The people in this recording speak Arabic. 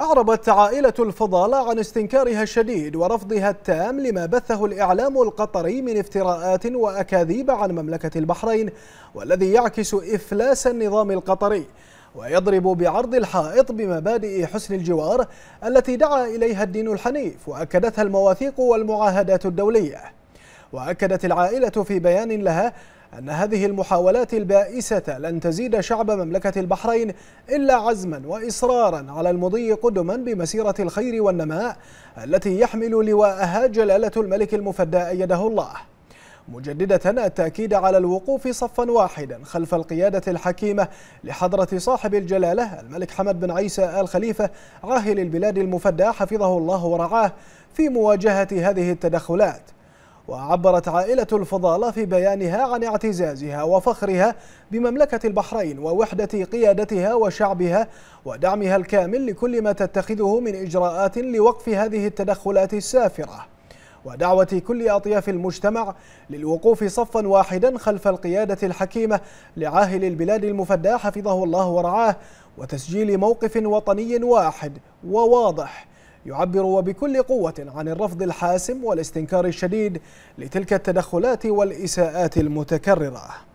أعربت عائلة الفضالة عن استنكارها الشديد ورفضها التام لما بثه الإعلام القطري من افتراءات وأكاذيب عن مملكة البحرين والذي يعكس إفلاس النظام القطري ويضرب بعرض الحائط بمبادئ حسن الجوار التي دعا إليها الدين الحنيف وأكدتها المواثيق والمعاهدات الدولية وأكدت العائلة في بيان لها أن هذه المحاولات البائسة لن تزيد شعب مملكة البحرين إلا عزما وإصرارا على المضي قدما بمسيرة الخير والنماء التي يحمل لواءها جلالة الملك المفدى أيده الله مجددة التأكيد على الوقوف صفا واحدا خلف القيادة الحكيمة لحضرة صاحب الجلالة الملك حمد بن عيسى آل خليفة عاهل البلاد المفدى حفظه الله ورعاه في مواجهة هذه التدخلات وعبرت عائلة الفضالة في بيانها عن اعتزازها وفخرها بمملكة البحرين ووحدة قيادتها وشعبها ودعمها الكامل لكل ما تتخذه من إجراءات لوقف هذه التدخلات السافرة ودعوة كل أطياف المجتمع للوقوف صفا واحدا خلف القيادة الحكيمة لعاهل البلاد المفدى حفظه الله ورعاه وتسجيل موقف وطني واحد وواضح يعبر وبكل قوة عن الرفض الحاسم والاستنكار الشديد لتلك التدخلات والإساءات المتكررة